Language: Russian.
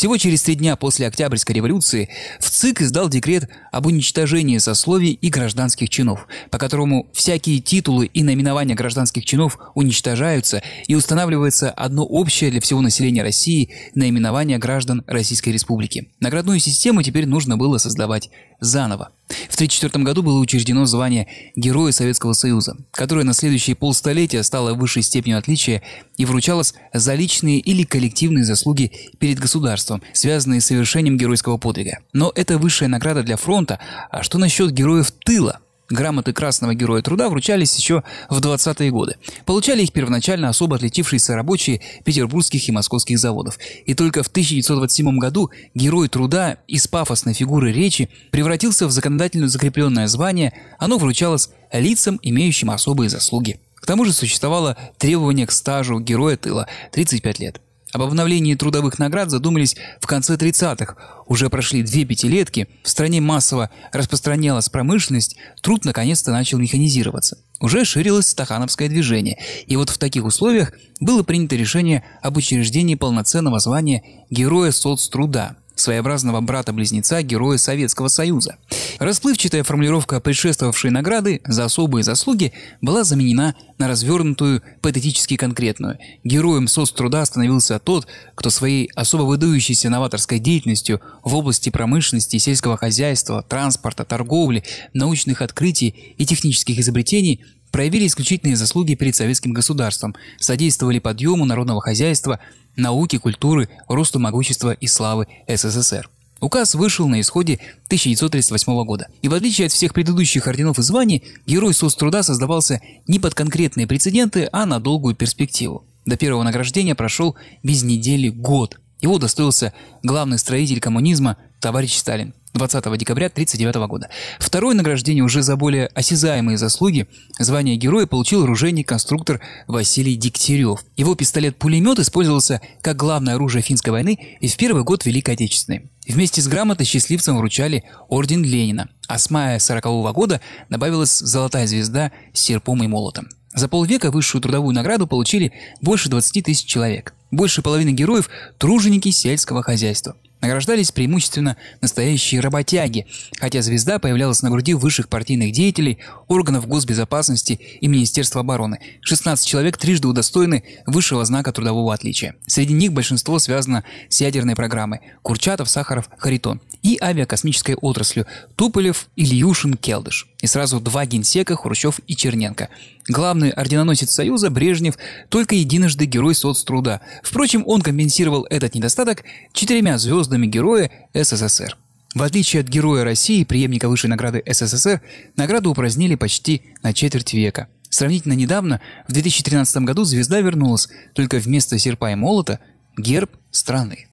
Всего через три дня после Октябрьской революции в ЦИК издал декрет об уничтожении сословий и гражданских чинов, по которому всякие титулы и наименования гражданских чинов уничтожаются и устанавливается одно общее для всего населения России наименование граждан Российской Республики. Наградную систему теперь нужно было создавать заново. В 1934 году было учреждено звание Героя Советского Союза, которое на следующие полстолетия стало высшей степенью отличия и вручалось за личные или коллективные заслуги перед государством, связанные с совершением геройского подвига. Но это высшая награда для фронта, а что насчет героев тыла – Грамоты Красного Героя Труда вручались еще в 20-е годы. Получали их первоначально особо отличившиеся рабочие петербургских и московских заводов. И только в 1927 году Герой Труда из пафосной фигуры речи превратился в законодательно закрепленное звание, оно вручалось лицам, имеющим особые заслуги. К тому же существовало требование к стажу героя тыла – 35 лет. Об обновлении трудовых наград задумались в конце 30-х. Уже прошли две пятилетки, в стране массово распространялась промышленность, труд наконец-то начал механизироваться. Уже ширилось стахановское движение, и вот в таких условиях было принято решение об учреждении полноценного звания Героя соцтруда – своеобразного брата-близнеца героя Советского Союза. Расплывчатая формулировка предшествовавшей награды за особые заслуги была заменена на развернутую, патетически конкретную. Героем соцтруда становился тот, кто своей особо выдающейся новаторской деятельностью в области промышленности, сельского хозяйства, транспорта, торговли, научных открытий и технических изобретений проявили исключительные заслуги перед советским государством, содействовали подъему народного хозяйства, науки, культуры, росту могущества и славы СССР. Указ вышел на исходе 1938 года. И в отличие от всех предыдущих орденов и званий, герой соцтруда создавался не под конкретные прецеденты, а на долгую перспективу. До первого награждения прошел без недели год. Его достоился главный строитель коммунизма товарищ Сталин. 20 декабря 1939 года. Второе награждение уже за более осязаемые заслуги звание героя получил оружейник-конструктор Василий Дегтярев. Его пистолет-пулемет использовался как главное оружие финской войны и в первый год Великой Отечественной. Вместе с грамотой счастливцам вручали орден Ленина, а с мая 40 года добавилась золотая звезда с серпом и молотом. За полвека высшую трудовую награду получили больше 20 тысяч человек. Больше половины героев – труженики сельского хозяйства. Награждались преимущественно настоящие работяги, хотя звезда появлялась на груди высших партийных деятелей, органов госбезопасности и Министерства обороны. 16 человек трижды удостоены высшего знака трудового отличия. Среди них большинство связано с ядерной программой – Курчатов, Сахаров, Харитон авиакосмической отраслью – Туполев, Ильюшин, Келдыш. И сразу два генсека – Хрущев и Черненко. Главный орденоносец Союза – Брежнев, только единожды герой соцтруда. Впрочем, он компенсировал этот недостаток четырьмя звездами героя СССР. В отличие от Героя России, преемника высшей награды СССР, награду упразднили почти на четверть века. Сравнительно недавно, в 2013 году звезда вернулась, только вместо серпа и молота – герб страны.